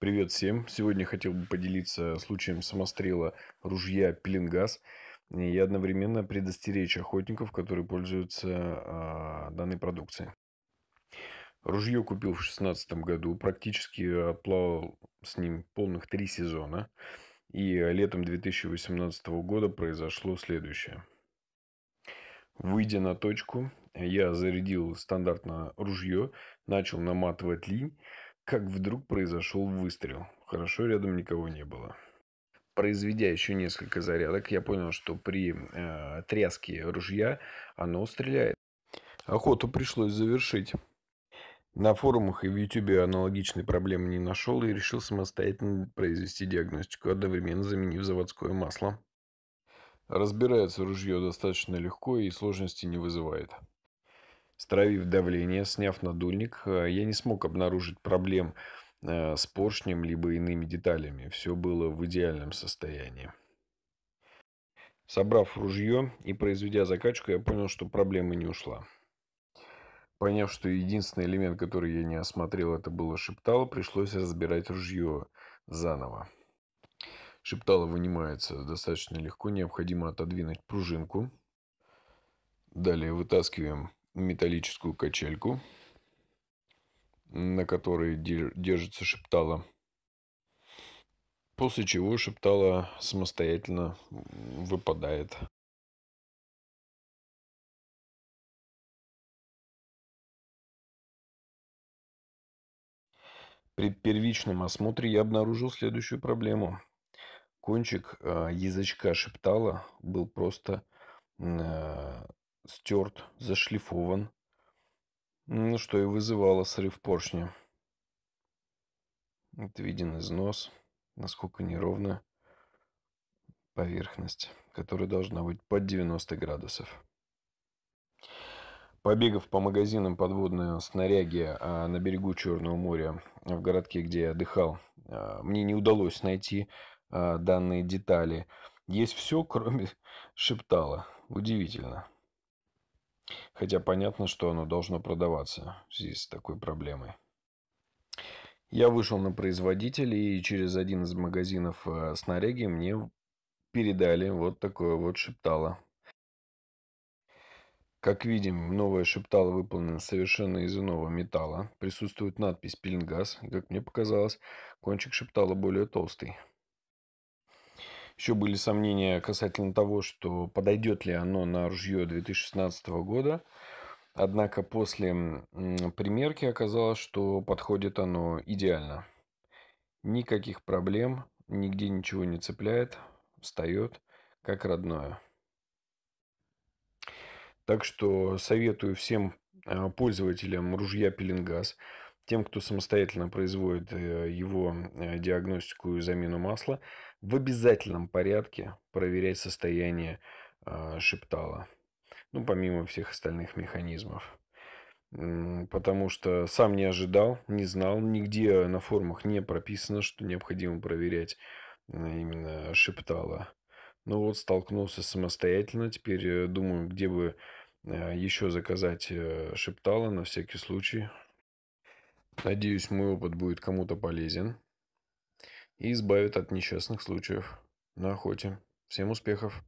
Привет всем! Сегодня хотел бы поделиться случаем самострела ружья пеленгаз и одновременно предостеречь охотников, которые пользуются а, данной продукцией. Ружье купил в 2016 году, практически отплавал с ним полных три сезона. И летом 2018 года произошло следующее. Выйдя на точку, я зарядил стандартно ружье, начал наматывать линь, как вдруг произошел выстрел. Хорошо, рядом никого не было. Произведя еще несколько зарядок, я понял, что при э, тряске ружья оно стреляет. Охоту пришлось завершить. На форумах и в Ютубе аналогичной проблемы не нашел и решил самостоятельно произвести диагностику, одновременно заменив заводское масло. Разбирается ружье достаточно легко и сложности не вызывает. Стравив давление, сняв надульник, э, я не смог обнаружить проблем э, с поршнем либо иными деталями. Все было в идеальном состоянии. Собрав ружье и произведя закачку, я понял, что проблема не ушла. Поняв, что единственный элемент, который я не осмотрел, это было шептало, пришлось разбирать ружье заново. Шептало вынимается достаточно легко, необходимо отодвинуть пружинку. Далее вытаскиваем металлическую качельку, на которой держится шептала. После чего шептала самостоятельно выпадает. При первичном осмотре я обнаружил следующую проблему. Кончик а, язычка шептала был просто а, стерт, зашлифован, ну, что и вызывало срыв поршня. Вот виден износ, насколько неровно поверхность, которая должна быть под 90 градусов. Побегав по магазинам подводной снаряги а, на берегу Черного моря, в городке, где я отдыхал, а, мне не удалось найти а, данные детали. Есть все, кроме шептала. Удивительно. Хотя понятно, что оно должно продаваться в связи с такой проблемой. Я вышел на производителей и через один из магазинов э, снаряги мне передали вот такое вот шептало. Как видим, новое шептало выполнено совершенно из иного металла. Присутствует надпись «Пеленгаз». Как мне показалось, кончик шептала более толстый. Еще были сомнения касательно того, что подойдет ли оно на ружье 2016 года. Однако после примерки оказалось, что подходит оно идеально. Никаких проблем, нигде ничего не цепляет, встает как родное. Так что советую всем а, пользователям ружья Пеленгаз – тем, кто самостоятельно производит э, его э, диагностику и замену масла, в обязательном порядке проверять состояние а, шептала. Ну, помимо всех остальных механизмов. Потому что сам не ожидал, не знал, нигде на форумах не прописано, что необходимо проверять э, именно шептала. Ну вот столкнулся самостоятельно, теперь думаю, где бы еще заказать шептала на всякий случай, Надеюсь, мой опыт будет кому-то полезен и избавит от несчастных случаев на охоте. Всем успехов!